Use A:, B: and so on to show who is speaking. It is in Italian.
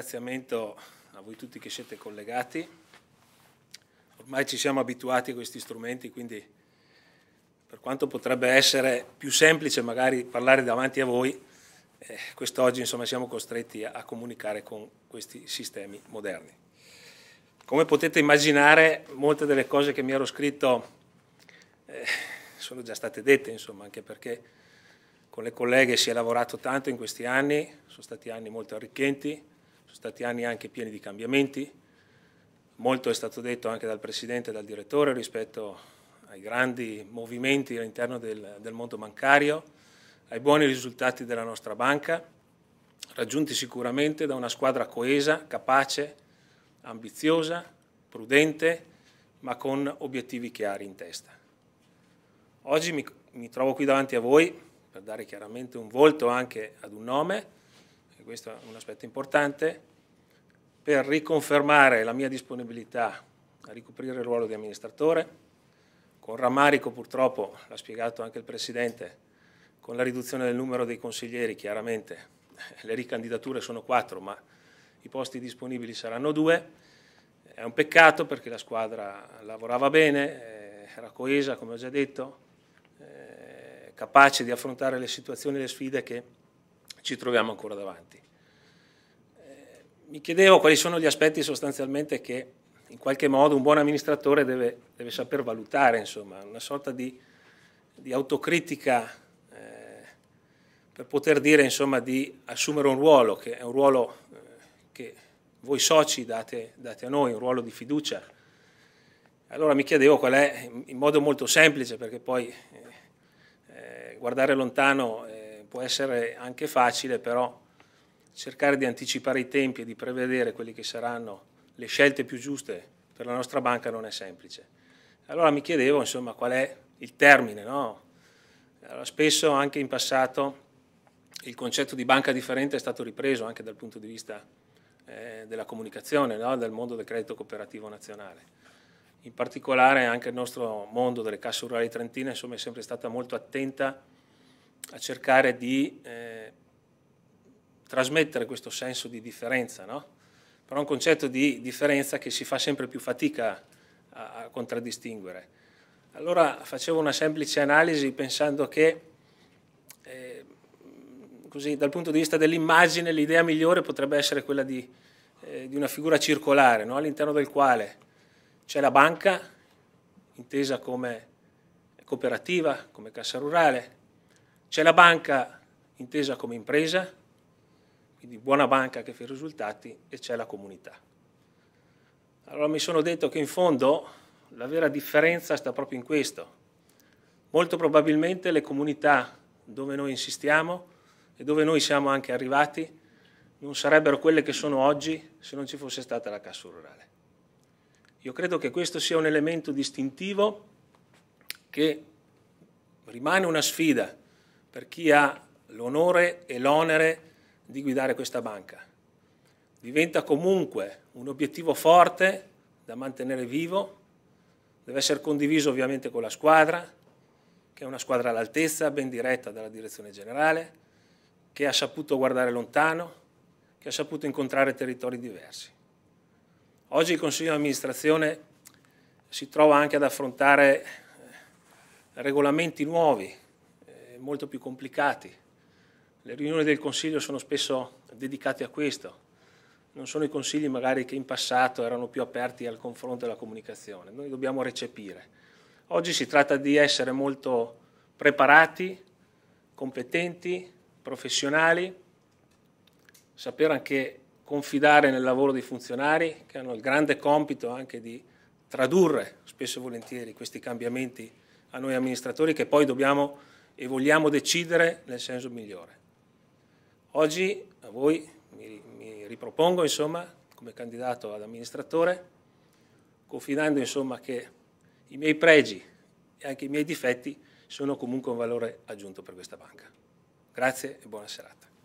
A: Ringraziamento a voi tutti che siete collegati. Ormai ci siamo abituati a questi strumenti, quindi per quanto potrebbe essere più semplice magari parlare davanti a voi, eh, quest'oggi insomma siamo costretti a, a comunicare con questi sistemi moderni. Come potete immaginare, molte delle cose che mi ero scritto eh, sono già state dette, insomma, anche perché con le colleghe si è lavorato tanto in questi anni, sono stati anni molto arricchenti, sono stati anni anche pieni di cambiamenti, molto è stato detto anche dal Presidente e dal Direttore rispetto ai grandi movimenti all'interno del, del mondo bancario, ai buoni risultati della nostra banca, raggiunti sicuramente da una squadra coesa, capace, ambiziosa, prudente, ma con obiettivi chiari in testa. Oggi mi, mi trovo qui davanti a voi per dare chiaramente un volto anche ad un nome, questo è un aspetto importante, per riconfermare la mia disponibilità a ricoprire il ruolo di amministratore, con rammarico purtroppo, l'ha spiegato anche il Presidente, con la riduzione del numero dei consiglieri chiaramente, le ricandidature sono quattro ma i posti disponibili saranno due, è un peccato perché la squadra lavorava bene, eh, era coesa come ho già detto, eh, capace di affrontare le situazioni e le sfide che ci troviamo ancora davanti. Eh, mi chiedevo quali sono gli aspetti sostanzialmente che in qualche modo un buon amministratore deve, deve saper valutare, insomma, una sorta di, di autocritica eh, per poter dire insomma, di assumere un ruolo, che è un ruolo eh, che voi soci date, date a noi, un ruolo di fiducia. Allora mi chiedevo qual è, in modo molto semplice, perché poi eh, eh guardare lontano può essere anche facile, però cercare di anticipare i tempi e di prevedere quelle che saranno le scelte più giuste per la nostra banca non è semplice. Allora mi chiedevo insomma qual è il termine. No? Allora, spesso anche in passato il concetto di banca differente è stato ripreso anche dal punto di vista eh, della comunicazione, no? del mondo del credito cooperativo nazionale. In particolare anche il nostro mondo delle casse rurali trentine insomma, è sempre stata molto attenta a cercare di eh, trasmettere questo senso di differenza, no? però è un concetto di differenza che si fa sempre più fatica a, a contraddistinguere. Allora facevo una semplice analisi pensando che eh, così, dal punto di vista dell'immagine l'idea migliore potrebbe essere quella di, eh, di una figura circolare no? all'interno del quale c'è la banca intesa come cooperativa, come cassa rurale, c'è la banca intesa come impresa, quindi buona banca che fa i risultati, e c'è la comunità. Allora mi sono detto che in fondo la vera differenza sta proprio in questo. Molto probabilmente le comunità dove noi insistiamo e dove noi siamo anche arrivati non sarebbero quelle che sono oggi se non ci fosse stata la cassa rurale. Io credo che questo sia un elemento distintivo che rimane una sfida per chi ha l'onore e l'onere di guidare questa banca. Diventa comunque un obiettivo forte da mantenere vivo, deve essere condiviso ovviamente con la squadra, che è una squadra all'altezza, ben diretta dalla direzione generale, che ha saputo guardare lontano, che ha saputo incontrare territori diversi. Oggi il Consiglio di amministrazione si trova anche ad affrontare regolamenti nuovi molto più complicati. Le riunioni del Consiglio sono spesso dedicate a questo. Non sono i consigli magari che in passato erano più aperti al confronto e alla comunicazione. Noi dobbiamo recepire. Oggi si tratta di essere molto preparati, competenti, professionali, saper anche confidare nel lavoro dei funzionari che hanno il grande compito anche di
B: tradurre
A: spesso e volentieri questi cambiamenti a noi amministratori che poi dobbiamo e vogliamo decidere nel senso migliore. Oggi a voi mi, mi ripropongo insomma, come candidato ad amministratore, confidando insomma, che i miei pregi e anche i miei difetti sono comunque un valore aggiunto per questa banca. Grazie e buona serata.